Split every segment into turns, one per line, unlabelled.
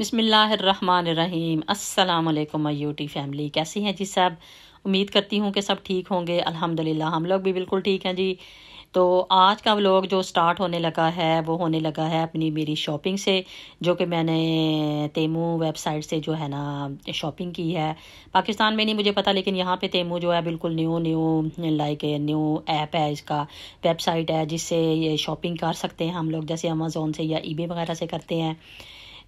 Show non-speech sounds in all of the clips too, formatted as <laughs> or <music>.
बिसमीम् अल्लाम UT family कैसी हैं जी सब उम्मीद करती हूँ कि सब ठीक होंगे अल्हम्दुलिल्लाह हम लोग भी बिल्कुल ठीक हैं जी तो आज का व्लॉग जो स्टार्ट होने लगा है वो होने लगा है अपनी मेरी शॉपिंग से जो कि मैंने तेमू वेबसाइट से जो है ना शॉपिंग की है पाकिस्तान में नहीं मुझे पता लेकिन यहाँ पे तेमू जो है बिल्कुल new new like new app है इसका वेबसाइट है जिससे ये शॉपिंग कर सकते हैं हम लोग जैसे अमेज़ोन से या ई वगैरह से करते हैं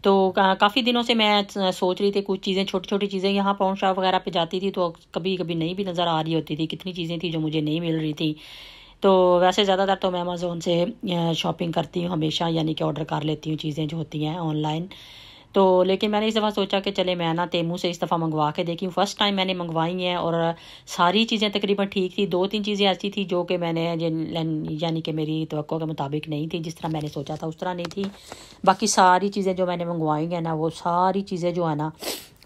तो काफ़ी दिनों से मैं सोच रही थी कुछ चीज़ें छोटी छोटी चीज़ें यहाँ पाउंड शॉप वगैरह पे जाती थी तो कभी कभी नहीं भी नज़र आ रही होती थी कितनी चीज़ें थी जो मुझे नहीं मिल रही थी तो वैसे ज़्यादातर तो मैं अमेज़ोन से शॉपिंग करती हूँ हमेशा यानी कि ऑर्डर कर लेती हूँ चीज़ें जो होती हैं ऑनलाइन तो लेकिन मैंने इस दफ़ा सोचा कि चले मैं ना तेमू से इस दफ़ा मंगवा के देखी फ़र्स्ट टाइम मैंने मंगवाई हैं और सारी चीज़ें तकरीबन ठीक थी दो तीन चीज़ें ऐसी थी जो कि मैंने यानी कि मेरी तो के मुताबिक नहीं थी जिस तरह मैंने सोचा था उस तरह नहीं थी बाकी सारी चीज़ें जो मैंने मंगवाई हैं ना वो सारी चीज़ें जो है ना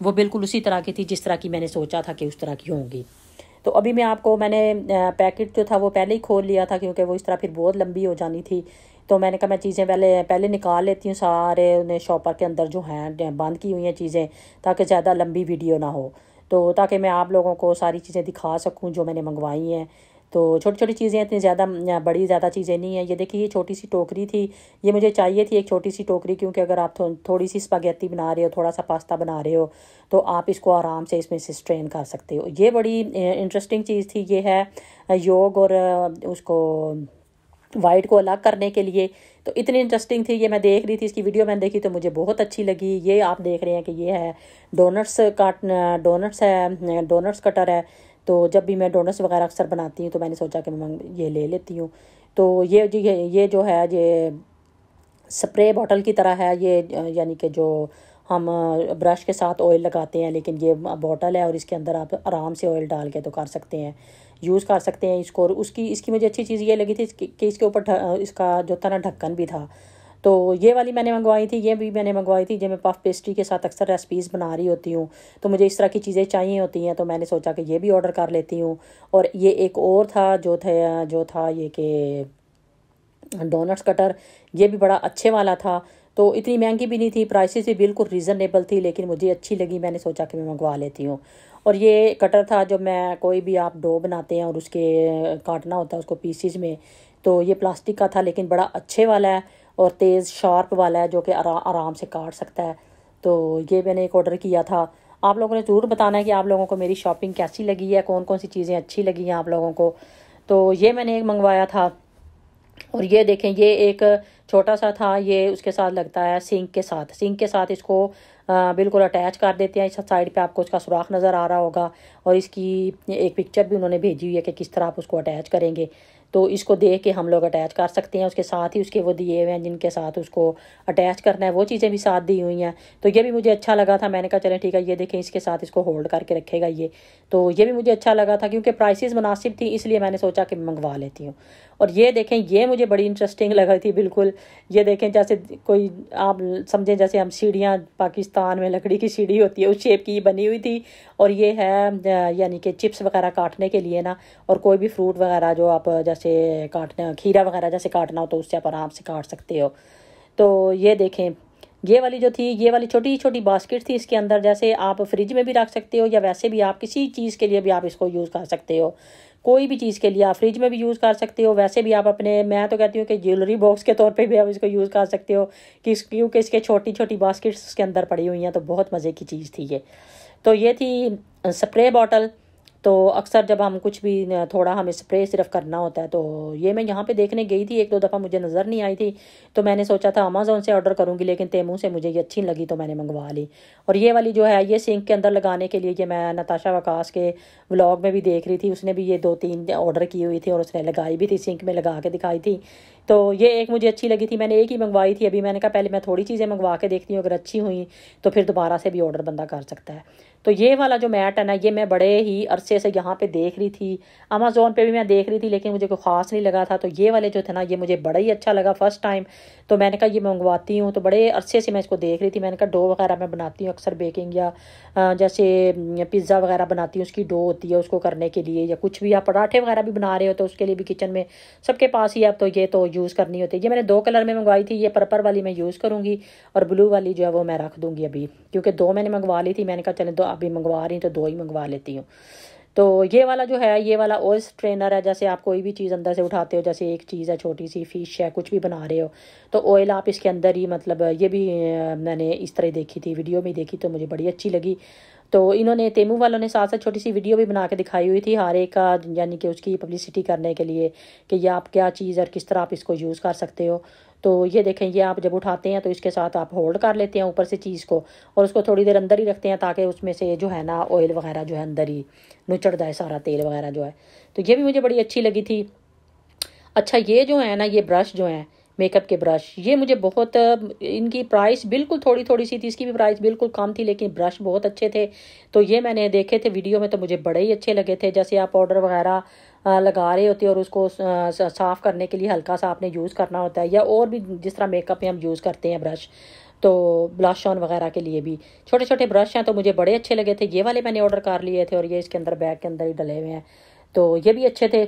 वो बिल्कुल उसी तरह की थी जिस तरह की मैंने सोचा था कि उस तरह की होंगी तो अभी मैं आपको मैंने पैकेट जो था वो पहले ही खोल लिया था क्योंकि वो इस तरह फिर बहुत लंबी हो जानी थी तो मैंने कहा मैं चीज़ें पहले पहले निकाल लेती हूँ सारे उन्हें शॉपर के अंदर जो हैं बंद की हुई हैं चीज़ें ताकि ज़्यादा लंबी वीडियो ना हो तो ताकि मैं आप लोगों को सारी चीज़ें दिखा सकूँ जो मैंने मंगवाई हैं तो छोटी छोटी चीज़ें इतनी ज़्यादा बड़ी ज़्यादा चीज़ें नहीं हैं ये देखिए ये छोटी सी टोकरी थी ये मुझे चाहिए थी एक छोटी सी टोकरी क्योंकि अगर आप थो, थोड़ी सी स्पागेटी बना रहे हो थोड़ा सा पास्ता बना रहे हो तो आप इसको आराम से इसमें से स्ट्रेन कर सकते हो ये बड़ी इंटरेस्टिंग चीज़ थी ये है योग और उसको वाइट को अलग करने के लिए तो इतनी इंटरेस्टिंग थी ये मैं देख रही थी इसकी वीडियो मैंने देखी तो मुझे बहुत अच्छी लगी ये आप देख रहे हैं कि ये है डोनट्स काट डोनट्स है डोनट्स कटर है तो जब भी मैं डोनट्स वगैरह अक्सर बनाती हूँ तो मैंने सोचा कि मैं ये ले लेती हूँ तो ये जो ये जो है ये स्प्रे बॉटल की तरह है ये यानी कि जो हम ब्रश के साथ ऑयल लगाते हैं लेकिन ये बॉटल है और इसके अंदर आप आराम से ऑयल डाल के तो कर सकते हैं यूज़ कर सकते हैं इसको और उसकी इसकी मुझे अच्छी चीज़ ये लगी थी कि इसके ऊपर इसका जो था ना ढक्कन भी था तो ये वाली मैंने मंगवाई थी ये भी मैंने मंगवाई थी जब मैं पफ पेस्ट्री के साथ अक्सर रेसिपीज़ बना रही होती हूँ तो मुझे इस तरह की चीज़ें चाहिए होती हैं तो मैंने सोचा कि ये भी ऑर्डर कर लेती हूँ और ये एक और था जो था जो था ये कि डोनट्स कटर ये भी बड़ा अच्छे वाला था तो इतनी महंगी भी नहीं थी प्राइसेस भी बिल्कुल रीज़नेबल थी लेकिन मुझे अच्छी लगी मैंने सोचा कि मैं मंगवा लेती हूँ और ये कटर था जो मैं कोई भी आप डो बनाते हैं और उसके काटना होता है उसको पीसीज में तो ये प्लास्टिक का था लेकिन बड़ा अच्छे वाला है और तेज़ शार्प वाला है जो कि आरा, आराम से काट सकता है तो ये मैंने एक ऑर्डर किया था आप लोगों ने ज़रूर बताना है कि आप लोगों को मेरी शॉपिंग कैसी लगी है कौन कौन सी चीज़ें अच्छी लगी हैं आप लोगों को तो ये मैंने एक मंगवाया था और ये देखें ये एक छोटा सा था ये उसके साथ लगता है सिंक के साथ सिंक के साथ इसको बिल्कुल अटैच कर देते हैं इस साइड पे आपको इसका सुराख नज़र आ रहा होगा और इसकी एक पिक्चर भी उन्होंने भेजी हुई है कि किस तरह आप उसको अटैच करेंगे तो इसको देख के हम लोग अटैच कर सकते हैं उसके साथ ही उसके वो दिए हुए हैं जिनके साथ उसको अटैच करना है वो चीज़ें भी साथ दी हुई हैं तो ये भी मुझे अच्छा लगा था मैंने कहा चले ठीक है ये देखें इसके साथ इसको होल्ड करके रखेगा ये तो ये भी मुझे अच्छा लगा था क्योंकि प्राइसेस मुनासिब थी इसलिए मैंने सोचा कि मंगवा लेती हूँ और ये देखें ये मुझे बड़ी इंटरेस्टिंग <laughs> लगा थी बिल्कुल ये देखें जैसे कोई आप समझें जैसे हम सीढ़ियाँ पाकिस्तान पाकिस्तान में लकड़ी की सीढ़ी होती है उस शेप की बनी हुई थी और ये है यानी कि चिप्स वगैरह काटने के लिए ना और कोई भी फ्रूट वगैरह जो आप जैसे काटना खीरा वगैरह जैसे काटना हो तो उससे आप आराम से काट सकते हो तो ये देखें ये वाली जो थी ये वाली छोटी छोटी बास्केट थी इसके अंदर जैसे आप फ्रिज में भी रख सकते हो या वैसे भी आप किसी चीज़ के लिए भी आप इसको यूज़ कर सकते हो कोई भी चीज़ के लिए आप फ्रिज में भी यूज़ कर सकते हो वैसे भी आप अपने मैं तो कहती हूँ कि ज्वेलरी बॉक्स के तौर पे भी आप इसको यूज़ कर सकते हो कि क्योंकि इसके छोटी छोटी बास्केट्स उसके अंदर पड़ी हुई हैं तो बहुत मज़े की चीज़ थी ये तो ये थी स्प्रे बॉटल तो अक्सर जब हम कुछ भी थोड़ा हमें स्प्रे सिर्फ करना होता है तो ये मैं यहाँ पे देखने गई थी एक दो दफ़ा मुझे नज़र नहीं आई थी तो मैंने सोचा था अमेज़ोन से ऑर्डर करूँगी लेकिन तेमू से मुझे ये अच्छी लगी तो मैंने मंगवा ली और ये वाली जो है ये सिंक के अंदर लगाने के लिए ये मैं नताशा वकाश के ब्लॉग में भी देख रही थी उसने भी ये दो तीन ऑर्डर की हुई थी और उसने लगाई भी थी सिंक में लगा के दिखाई थी तो ये एक मुझे अच्छी लगी थी मैंने एक ही मंगवाई थी अभी मैंने कहा पहले मैं थोड़ी चीज़ें मंगवा के देखती हूँ अगर अच्छी हुई तो फिर दोबारा से भी ऑर्डर बंदा कर सकता है तो ये वाला जो मैट है ना ये मैं बड़े ही अरसे से यहाँ पे देख रही थी अमेज़ोन पे भी मैं देख रही थी लेकिन मुझे कोई ख़ास नहीं लगा था तो ये वाले जो थे ना ये मुझे बड़ा ही अच्छा लगा फ़र्स्ट टाइम तो मैंने कहा ये मंगवाती हूँ तो बड़े अरसे से मैं इसको देख रही थी मैंने कहा डो वगैरह मैं बनाती हूँ अक्सर बेकिंग या जैसे पिज़्ज़ा वगैरह बनाती हूँ उसकी डो होती है उसको करने के लिए या कुछ भी आप पराठे वगैरह भी बना रहे हो तो उसके लिए भी किचन में सबके पास ही आप तो ये तो यूज़ करनी होती है ये मैंने दो कलर में मंगवाई थी ये पर्पल वाली मैं यूज़ करूँगी और ब्लू वाली जो है वो मैं रख दूँगी अभी क्योंकि दो मैंने मंगवा ली थी मैंने कहा चले दो अभी मंगवा रही हूँ तो दो ही मंगवा लेती हूँ तो ये वाला जो है ये वाला ओस ट्रेनर है जैसे आप कोई भी चीज़ अंदर से उठाते हो जैसे एक चीज़ है छोटी सी फिश है कुछ भी बना रहे हो तो ऑयल आप इसके अंदर ही मतलब ये भी मैंने इस तरह देखी थी वीडियो में देखी तो मुझे बड़ी अच्छी लगी तो इन्होंने तेमू वालों ने साथ साथ छोटी सी वीडियो भी बना के दिखाई हुई थी हर एक का यानी कि उसकी पब्लिसिटी करने के लिए कि ये आप क्या चीज़ और किस तरह आप इसको यूज़ कर सकते हो तो ये देखें ये आप जब उठाते हैं तो इसके साथ आप होल्ड कर लेते हैं ऊपर से चीज़ को और उसको थोड़ी देर अंदर ही रखते हैं ताकि उसमें से जो है ना ऑयल वगैरह जो है अंदर ही नुचड़ जाए सारा तेल वगैरह जो है तो ये भी मुझे बड़ी अच्छी लगी थी अच्छा ये जो है ना ये ब्रश जो है मेकअप के ब्रश ये मुझे बहुत इनकी प्राइस बिल्कुल थोड़ी थोड़ी सी थी इसकी भी प्राइस बिल्कुल कम थी लेकिन ब्रश बहुत अच्छे थे तो ये मैंने देखे थे वीडियो में तो मुझे बड़े ही अच्छे लगे थे जैसे आप पाउडर वगैरह लगा रहे होते हैं और उसको साफ़ करने के लिए हल्का सा आपने यूज़ करना होता है या और भी जिस तरह मेकअप में हम यूज़ करते हैं ब्रश तो ब्लश ऑन वगैरह के लिए भी छोटे छोटे ब्रश हैं तो मुझे बड़े अच्छे लगे थे ये वाले मैंने ऑर्डर कर लिए थे और ये इसके अंदर बैग के अंदर ही डले हुए हैं तो ये भी अच्छे थे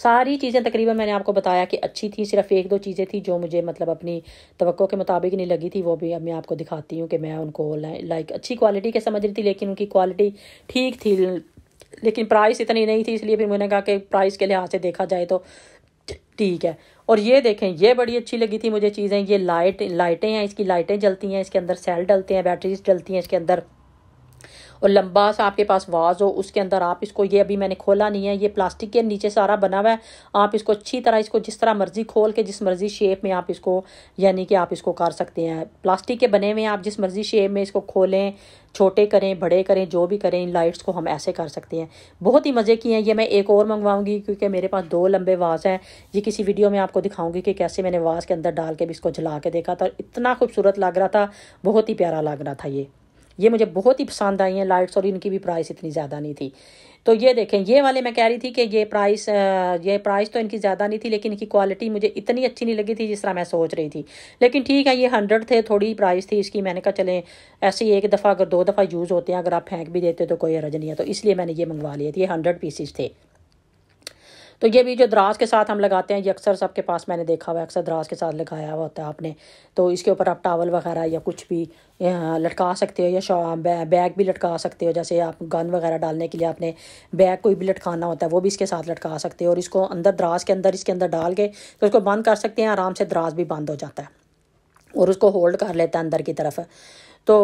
सारी चीज़ें तकरीबन मैंने आपको बताया कि अच्छी थी सिर्फ एक दो चीज़ें थी जो मुझे मतलब अपनी तो के मुताबिक नहीं लगी थी वो भी अब मैं आपको दिखाती हूँ कि मैं उनको लाइक अच्छी क्वालिटी के समझ रही थी लेकिन उनकी क्वालिटी ठीक थी लेकिन प्राइस इतनी नहीं थी इसलिए फिर मैंने कहा कि प्राइस के लिहाज से देखा जाए तो ठीक है और ये देखें ये बड़ी अच्छी लगी थी मुझे चीज़ें ये लाइट लाइटें हैं इसकी लाइटें जलती हैं इसके अंदर सेल डलते हैं बैटरीज डलती हैं इसके अंदर और लंबा सा आपके पास वाज हो उसके अंदर आप इसको ये अभी मैंने खोला नहीं है ये प्लास्टिक के नीचे सारा बना हुआ है आप इसको अच्छी तरह इसको जिस तरह मर्जी खोल के जिस मर्जी शेप में आप इसको यानी कि आप इसको कर सकते हैं प्लास्टिक के बने हुए आप जिस मर्जी शेप में इसको खोलें छोटे करें बड़े करें जो भी करें इन लाइट्स को हम ऐसे कर सकते हैं बहुत ही मज़े की हैं ये मैं एक और मंगवाऊंगी क्योंकि मेरे पास दो लंबे वाज हैं ये किसी वीडियो में आपको दिखाऊंगी कि कैसे मैंने वाज के अंदर डाल के भी इसको जला के देखा था इतना खूबसूरत लग रहा था बहुत ही प्यारा लग रहा था ये ये मुझे बहुत ही पसंद आई हैं लाइट्स और इनकी भी प्राइस इतनी ज़्यादा नहीं थी तो ये देखें ये वाले मैं कह रही थी कि ये प्राइस ये प्राइस तो इनकी ज़्यादा नहीं थी लेकिन इनकी क्वालिटी मुझे इतनी अच्छी नहीं लगी थी जिस तरह मैं सोच रही थी लेकिन ठीक है ये हंड्रेड थे थोड़ी प्राइस थी इसकी मैंने कहा चलें ऐसे ही एक दफ़ा अगर दो दफ़ा यूज़ होते हैं अगर आप फेंक भी देते तो कोई अरज नहीं है तो इसलिए मैंने ये मंगवा लिए थे ये हंड्रेड पीसीज थे तो ये भी जो द्रास के साथ हम लगाते हैं ये अक्सर सबके पास मैंने देखा हुआ है अक्सर द्रास के साथ लगाया हुआ होता है आपने तो इसके ऊपर आप टावल वगैरह या कुछ भी लटका सकते हो या बैग भी लटका सकते हो जैसे आप गन वगैरह डालने के लिए आपने बैग कोई भी लटकाना होता है वो भी इसके साथ लटका सकते हो और इसको अंदर द्रास के अंदर इसके अंदर डाल के तो उसको बंद कर सकते हैं आराम से द्रास भी बंद हो जाता है और उसको होल्ड कर लेता है अंदर की तरफ तो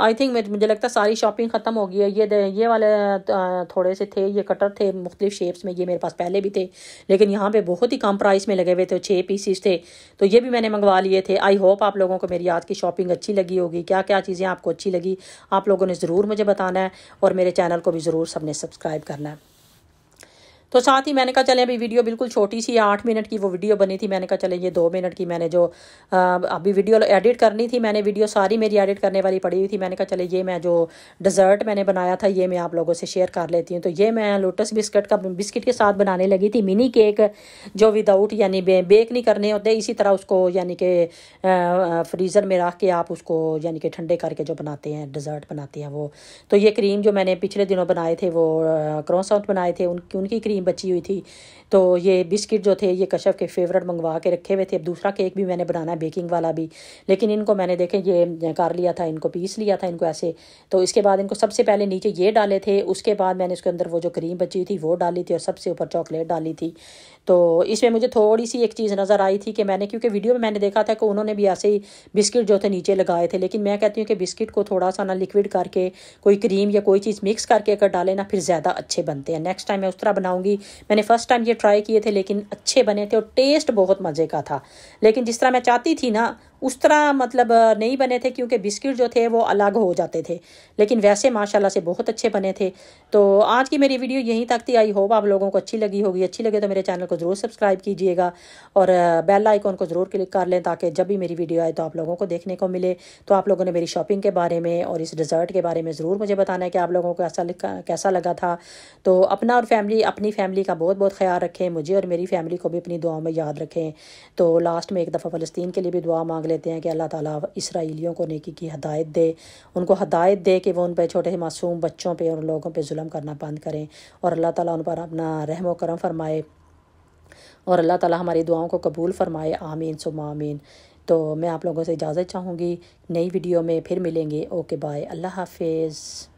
आई तो थिंक मुझे लगता है सारी शॉपिंग ख़त्म हो गई है ये ये वाले थोड़े से थे ये कटर थे मुख्तलिफ शेप्स में ये मेरे पास पहले भी थे लेकिन यहाँ पे बहुत ही कम प्राइस में लगे हुए थे छः पीसीस थे तो ये भी मैंने मंगवा लिए थे आई होप आप लोगों को मेरी आज की शॉपिंग अच्छी लगी होगी क्या क्या चीज़ें आपको अच्छी लगी आप लोगों ने ज़रूर मुझे बताना है और मेरे चैनल को भी ज़रूर सबने सब्सक्राइब करना है तो साथ ही मैंने कहा चले अभी वीडियो बिल्कुल छोटी सी आठ मिनट की वो वीडियो बनी थी मैंने कहा चले ये दो मिनट की मैंने जो अभी वीडियो एडिट करनी थी मैंने वीडियो सारी मेरी एडिट करने वाली पड़ी हुई थी मैंने कहा चले ये मैं जो डिज़र्ट मैंने बनाया था ये मैं आप लोगों से शेयर कर लेती हूँ तो ये मैं लोटस बिस्किट का बिस्किट के साथ बनाने लगी थी मिनी केक जो विदाउट यानी बेक नहीं करने होते इसी तरह उसको यानी कि फ्रीज़र में रख के आप उसको यानी कि ठंडे करके जो बनाते हैं डिज़र्ट बनाते हैं वो तो ये क्रीम जो मैंने पिछले दिनों बनाए थे वो क्रॉस बनाए थे उनकी उनकी क्रीम क्रीम बची हुई थी तो ये बिस्किट जो थे ये कशफ के फेवरेट मंगवा के रखे हुए थे अब दूसरा केक भी मैंने बनाना है बेकिंग वाला भी लेकिन इनको मैंने देखें ये कर लिया था इनको पीस लिया था इनको ऐसे तो इसके बाद इनको सबसे पहले नीचे ये डाले थे उसके बाद मैंने इसके अंदर वो जो क्रीम बची हुई थी वो डाली थी और सबसे ऊपर चॉकलेट डाली थी तो इसमें मुझे थोड़ी सी एक चीज़ नज़र आई थी कि मैंने क्योंकि वीडियो में मैंने देखा था कि उन्होंने भी ऐसे ही बिस्किट जो थे नीचे लगाए थे लेकिन मैं कहती हूँ कि बिस्किट को थोड़ा सा ना लिक्विड करके कोई क्रीम या कोई चीज़ मिक्स करके अगर डाले ना फिर ज़्यादा अच्छे बनते हैं नेक्स्ट टाइम मैं उस तरह बनाऊँगी होगी मैंने फर्स्ट टाइम ये ट्राई किए थे लेकिन अच्छे बने थे और टेस्ट बहुत मज़े का था लेकिन जिस तरह मैं चाहती थी ना उस तरह मतलब नहीं बने थे क्योंकि बिस्किट जो थे वो अलग हो जाते थे लेकिन वैसे माशाल्लाह से बहुत अच्छे बने थे तो आज की मेरी वीडियो यहीं तक थी आई होप आप लोगों को अच्छी लगी होगी अच्छी लगे तो मेरे चैनल को ज़रूर सब्सक्राइब कीजिएगा और बेल आइकॉन को ज़रूर क्लिक कर लें ताकि जब भी मेरी वीडियो आए तो आप लोगों को देखने को मिले तो आप लोगों ने मेरी शॉपिंग के बारे में और इस डिज़र्ट के बारे में ज़रूर मुझे बताना है कि आप लोगों को ऐसा कैसा लगा था तो अपना और फैमिली अपनी फैमिली का बहुत बहुत ख्याल रखें मुझे और मेरी फैमिली को भी अपनी दुआ में याद रखें तो लास्ट में एक दफ़ा फ़लस्तीन के लिए भी दुआ मांग लें देते हैं कि अल्लाह ताला इसराइलियों को नेकी की हदायत दे उनको हदायत दे कि वो उन पर छोटे मासूम बच्चों पे और लोगों पे जुल्म करना बंद करें और अल्लाह ताला उन पर अपना रहम करम फरमाए और अल्लाह ताला हमारी दुआओं को कबूल फरमाए आमीन सुम आमीन तो मैं आप लोगों से इजाज़त चाहूँगी नई वीडियो में फिर मिलेंगे ओके बाय अल्लाह हाफिज़